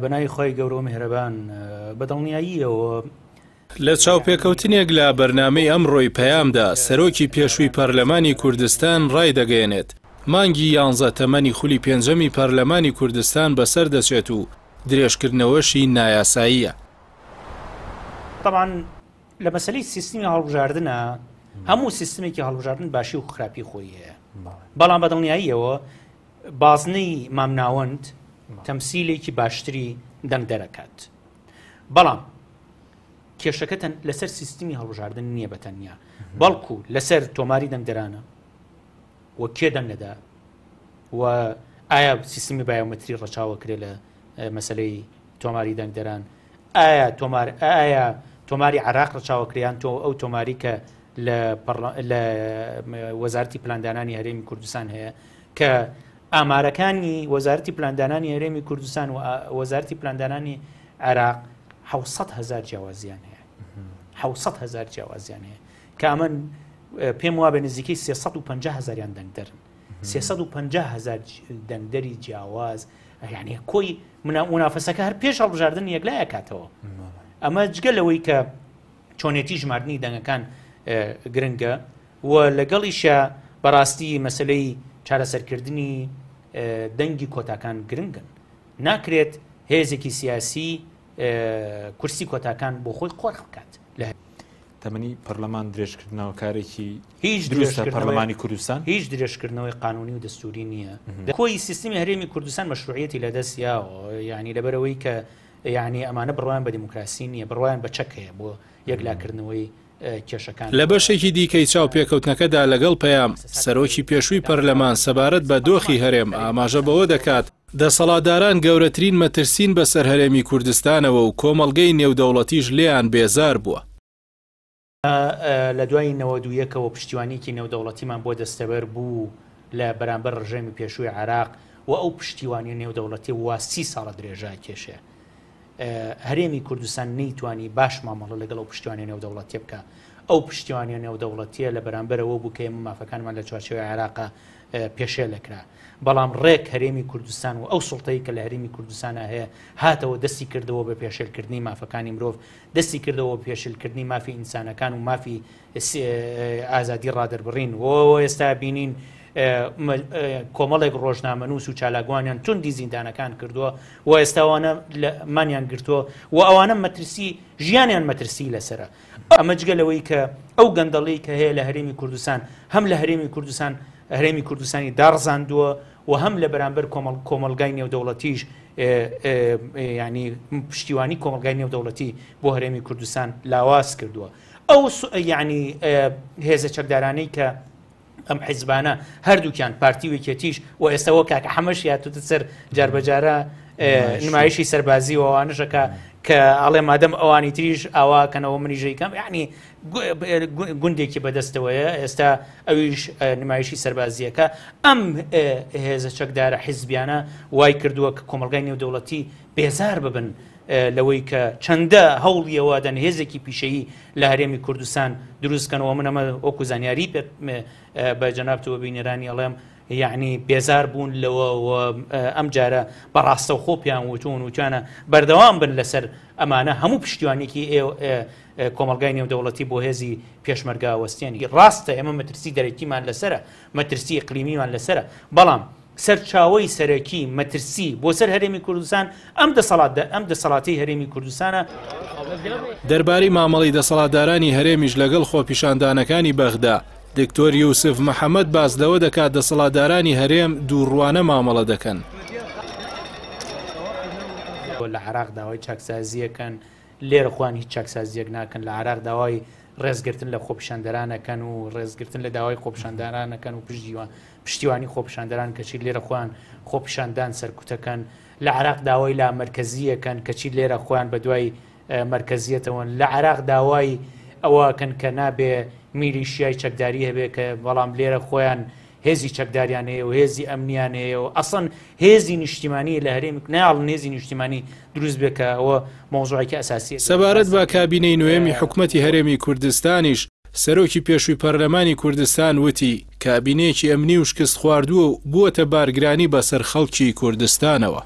بەنای خۆی گەورۆ مهرەبان بەدڵنیاییەوە لە چاوپێکەوتنێک لە بەرنمەی ئەمڕۆی پەیامدا سەرۆکی پێشووی پەرلەمانی کوردستان ڕای دەگەێنێت مانگی یانزە تەمەنی خولی پێنجەمی پەرلەمانی کوردستان بەسەر دەچێت و درێژکردنەوەشی نایاساییە طبعاان لە مەسەی سیستمی هەڵبژاردنە هەموو سیستمێکی هەڵبژاردن باشی و خراپی خۆی هەیە بەڵام بەدڵنیاییەوە بازنەی مامناوەند تەمسیلێکی باشتری دەنگ دەرەکات بەڵام کێشەکەتەن لەسەر سیستمی هەڵبژاردن نییە بەتەنیا بەڵکو لەسەر تۆماری دەنگدەرانە وە کێ دەنگەدا و ئایا سیستمی بایۆمەتری ڕەچاوە کرێ لە مەسلەی تۆماری دەنگدەران ئایا تۆمار ئایا تۆماری عراق ڕەچاوەکریان تۆ ئەو تۆماری کە لە وەزارتی پلاندانانی هەرێمی کوردستان هەیە کە ئامارەکانی وەزارتی پلاندانانی هەرێمی کوردستان و وەزارتی پلاندانانی عراق هزار جیاوازیان هەیە هزار جیاوازیان هەیە کە ئەمە پێم وا بە نزیکەی 350 هزاریان دەنگدەرن 350 هزار دەنگدەری جیاواز یعنی کۆی منافەسەکە هەر پێش هەڵبژاردن یەکلای کاتەوە ئەمە جگە لەوەی کە چۆنێتی ژماردننی دەنگەکان گرنگە و لەگەڵیشە بەڕاستی مەسلەی چارەسەرکردنی دەنگی کۆتاکان گرنگن ناکرێت هێزێکی سیاسی کورسی کۆتاکان بۆ خۆی قۆڕ بکات لە تەمەنی پەرلەمان درێژکردنەوە کارێکی هیچ دروستە پەرلەمانی کوردستان هیچ درێژکردنەوەی قانونی و دەستوری نییە کۆی سیستمی هەرێمی کوردستان مەشروعەتی لەدەست یاوە یعنی لەبەرەوەی کە یعنی ئەمانە بڕوان بە دموکراسی نییە بڕوایان بە چەکەیە بۆ یەکلاکردنەوەی کێشەکان لە بەشێکی دیکەی چاوپێکەوتنەکەدا لەگەڵ پەیام سەرۆکی پێشووی پەرلەمان سەبارەت بە دۆخی هەرێم ئاماژە بەوە دەکات دەسەڵاداران گەورەترین مەترسین بەسەر هەرێمی کوردستانەوە و کۆمەلگەی نێودەوڵەتیش لێیان بێزار بووە. لە دوای نەوە دوویەکەوە پشتیوانیکی نێودەوڵەتیمان بۆ دەستەبەر بوو لە بەرامبەر ڕژێمی پێشووی عراق و ئەو پشتیوانی نێودەوڵەتی وا سی ساڵە درێژای کێشەیە. هەرێمی کوردستان نەیتوانی باش مامەڵە لەگەڵ ئەو پشتیوانی نێودەوڵەتی بکە ئەو پشتیوانی نێودەوڵەتیە لە بەرامبەرەوە بووکە مافەکانمان لە چوارچەوە عێراقا پێشێ لەکرا بەڵام ڕێک هەرێمی کوردستان و ئەو سڵتەی کە لە هەرمی کوردستانە هەیە هاتەوە دەستی کردەوە بە پێشێلکردنی مافەکانی مرۆڤ دەستی کردەوە پێشلکردنی مافی ئینسانەکان و مافی ئازادی ڕادربڕین و ئێستا بینین کۆمەڵێک ڕۆژنامەنووس و چالاگوانیان توندی زیندانەکان کردووە و ئێستاوانە مانیان گرتووە و ئەوانە مەترسی ژیانیان مەترسی لەسرە ئەمە جگەلەوەی کە ئەو گەندەڵی کە هەیە لە هەرێمی کوردستان هەم لە هەرێمی کوردستان هەرێمی کوردستانی دارزاندووە و هەم لە بەرامبەر کۆمەلگای نێودەوڵەتیش ینی پشتیوانی کۆمەلگای نێودەوڵەتی بۆ هەرێمی کوردستان لاواز کردووە ئەو یعنی هێزە چەکدارانەی کە ئەم حیزبانە هەردووکیان پارتی وکێتیش و ئێستەوە کاکە حەمەش یا توت سەر جاربەجارە نمایشی سەربازی ئەوانشەکە کە ئەڵێ مادەم ئەوانی تریش ئاواکەنەوە منیژەیکەم یعنی گوندێکی بەدەستەوەیە ئێستا ئەویش نمایشی سەربازیەکە ئەم هێزە چەکدارە حیزبیانە وای کردووە کە کۆمەلگای نێودەوڵەتی بێزار ببن لەوەی کە چەندە هەوڵیەوە دەنهێزێکی پیشەیی لە هەرێمی کوردستان دروستکەنەوە منەمە ئۆکو زانیاری بە جەنابەوە بینێرانی ئەڵێم یعنی بێزار بوون لەوە ئەم جارە بەڕاستە خۆپیان وتون وتیانە بەردەوام بن لەسەر ئەمانە هەموو پشتیوانێکی کۆمەلگای نێو دەوڵەتی بۆ هێزی پێشمەرگاوەستێنی ڕاستە ئێمە مەترسی دەرەکیمان لەسرە مەترسی قلیمیمان لەسرە بەڵام سەرچاوی سەرەکی مەترسی بۆ سەر هەرێمی کوردستان ئەم دەسەڵات ئەم دەسەڵاتی هەرێمی کوردستانە دەرباری مامەڵی دەسەڵاتدارانی هەرێمیش لەگەڵ خۆپیشاندانەکانی بەغدا دکتۆر یوسف محەممەد باز لەوە دەکات دەسەڵاتدارانی هەرێم دووڕوانە مامەڵە دەکەن لە عراق داوای چاکسازیەکەن لێرەخواان هیچ چاکسازیەک ناکەن لە عراق داوای ڕێزگرتن لە خۆپشاندەرانەکەن و ڕێزگرتن لە داوای خۆپشاندارانەکەن و پشتیوان پشتیوانی خۆپشاندەران کەچی لێرە خۆیان خۆپشاندان سەرکوتەکەن لە عراق داوای لا مرکزیەکەن کەچی لێرە خۆیان بە دوای مرکزیەتەوەن لە عراق داوای ئەوەکەن کە نابێ میلیشیای چەکداری هەبێت کە بەڵام لێرە خۆیان هێزی چەکداریان هەیە و هێزی ئەمنیان هەیە و ئەسن هێزی نیشتیمانی لە هەرێمک ناڵ نێزی نیشتیمانی دروست بکەەوە مۆزوعکی ئەساسی سەبارەت بە کابینەی نوێمی حکوومەتتی هەرێمی کوردستانیش سەرۆکی پێشووی پەرلەمانی کوردستان وتی کابینێکی ئەمنی و شکست خواردووە بووە بارگرانی بەسەر خەڵکی کوردستانەوە.